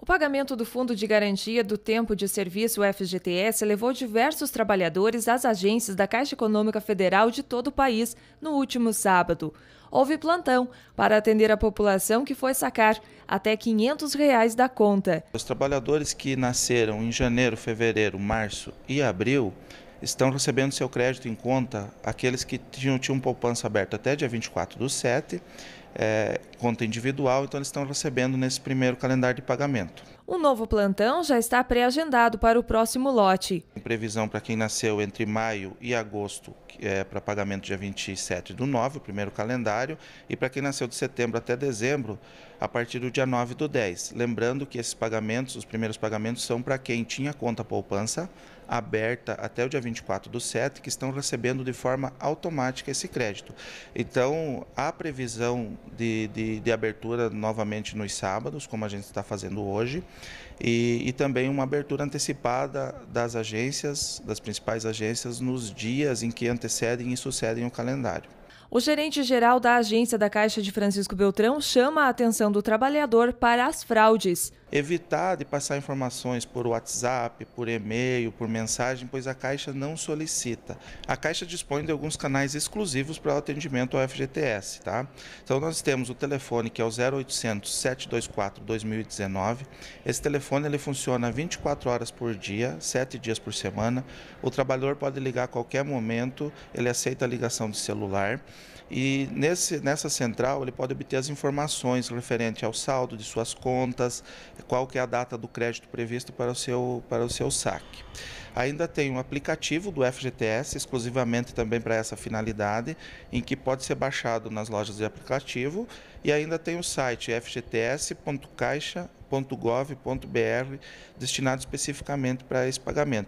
O pagamento do Fundo de Garantia do Tempo de Serviço FGTS levou diversos trabalhadores às agências da Caixa Econômica Federal de todo o país no último sábado. Houve plantão para atender a população que foi sacar até R$ 500 reais da conta. Os trabalhadores que nasceram em janeiro, fevereiro, março e abril estão recebendo seu crédito em conta aqueles que tinham, tinham poupança aberta até dia 24 do 7 é, conta individual, então eles estão recebendo nesse primeiro calendário de pagamento. Um novo plantão já está pré-agendado para o próximo lote. previsão para quem nasceu entre maio e agosto, é, para pagamento dia 27 do 9, o primeiro calendário, e para quem nasceu de setembro até dezembro, a partir do dia 9 do 10. Lembrando que esses pagamentos, os primeiros pagamentos, são para quem tinha conta poupança aberta até o dia 24 do 7, que estão recebendo de forma automática esse crédito. Então, a previsão de, de, de abertura novamente nos sábados, como a gente está fazendo hoje, e, e, também uma abertura antecipada das agências, das principais agências, nos dias em que antecedem e sucedem o calendário. O gerente-geral da agência da Caixa de Francisco Beltrão chama a atenção do trabalhador para as fraudes. Evitar de passar informações por WhatsApp, por e-mail, por mensagem, pois a Caixa não solicita. A Caixa dispõe de alguns canais exclusivos para o atendimento ao FGTS, tá? Então nós temos o telefone que é o 0800 724 2019. Esse telefone ele funciona 24 horas por dia, 7 dias por semana. O trabalhador pode ligar a qualquer momento, ele aceita a ligação de celular e nesse, nessa central ele pode obter as informações referente ao saldo de suas contas, qual que é a data do crédito previsto para o seu, para o seu saque. Ainda tem um aplicativo do FGTS, exclusivamente também para essa finalidade, em que pode ser baixado nas lojas de aplicativo. E ainda tem o site fgts.caixa.gov.br, destinado especificamente para esse pagamento.